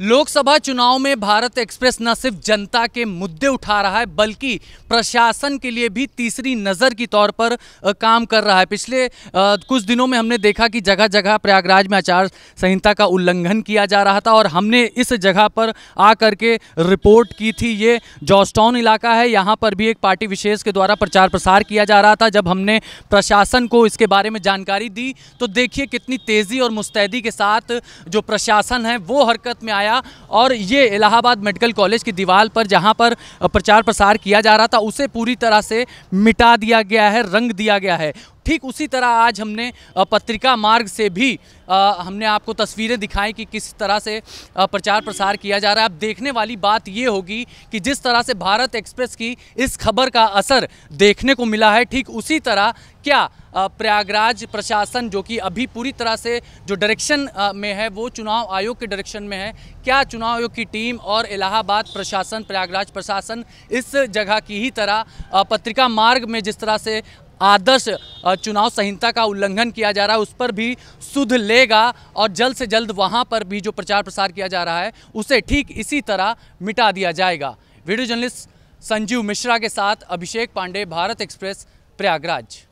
लोकसभा चुनाव में भारत एक्सप्रेस न सिर्फ जनता के मुद्दे उठा रहा है बल्कि प्रशासन के लिए भी तीसरी नज़र की तौर पर काम कर रहा है पिछले कुछ दिनों में हमने देखा कि जगह जगह प्रयागराज में आचार संहिता का उल्लंघन किया जा रहा था और हमने इस जगह पर आकर के रिपोर्ट की थी ये जॉस्टॉन इलाका है यहाँ पर भी एक पार्टी विशेष के द्वारा प्रचार प्रसार किया जा रहा था जब हमने प्रशासन को इसके बारे में जानकारी दी तो देखिए कितनी तेज़ी और मुस्तैदी के साथ जो प्रशासन है वो हरकत में आया आया और ये इलाहाबाद मेडिकल कॉलेज की दीवार पर जहाँ पर प्रचार प्रसार किया जा रहा था उसे पूरी तरह से मिटा दिया गया है रंग दिया गया है ठीक उसी तरह आज हमने पत्रिका मार्ग से भी हमने आपको तस्वीरें दिखाई कि किस तरह से प्रचार प्रसार किया जा रहा है अब देखने वाली बात ये होगी कि जिस तरह से भारत एक्सप्रेस की इस खबर का असर देखने को मिला है ठीक उसी तरह क्या प्रयागराज प्रशासन जो कि अभी पूरी तरह से जो डायरेक्शन में है वो चुनाव आयोग के डायरेक्शन में है क्या चुनाव आयोग की टीम और इलाहाबाद प्रशासन प्रयागराज प्रशासन इस जगह की ही तरह पत्रिका मार्ग में जिस तरह से आदर्श चुनाव संहिता का उल्लंघन किया जा रहा है उस पर भी सुध लेगा और जल्द से जल्द वहाँ पर भी जो प्रचार प्रसार किया जा रहा है उसे ठीक इसी तरह मिटा दिया जाएगा वीडियो जर्नलिस्ट संजीव मिश्रा के साथ अभिषेक पांडे भारत एक्सप्रेस प्रयागराज